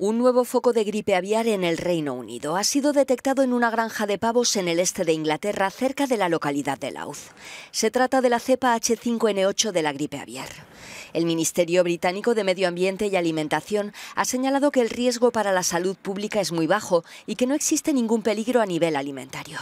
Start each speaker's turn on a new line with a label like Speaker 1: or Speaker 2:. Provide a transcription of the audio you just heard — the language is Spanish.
Speaker 1: Un nuevo foco de gripe aviar en el Reino Unido ha sido detectado en una granja de pavos en el este de Inglaterra, cerca de la localidad de Louth. Se trata de la cepa H5N8 de la gripe aviar. El Ministerio Británico de Medio Ambiente y Alimentación ha señalado que el riesgo para la salud pública es muy bajo y que no existe ningún peligro a nivel alimentario.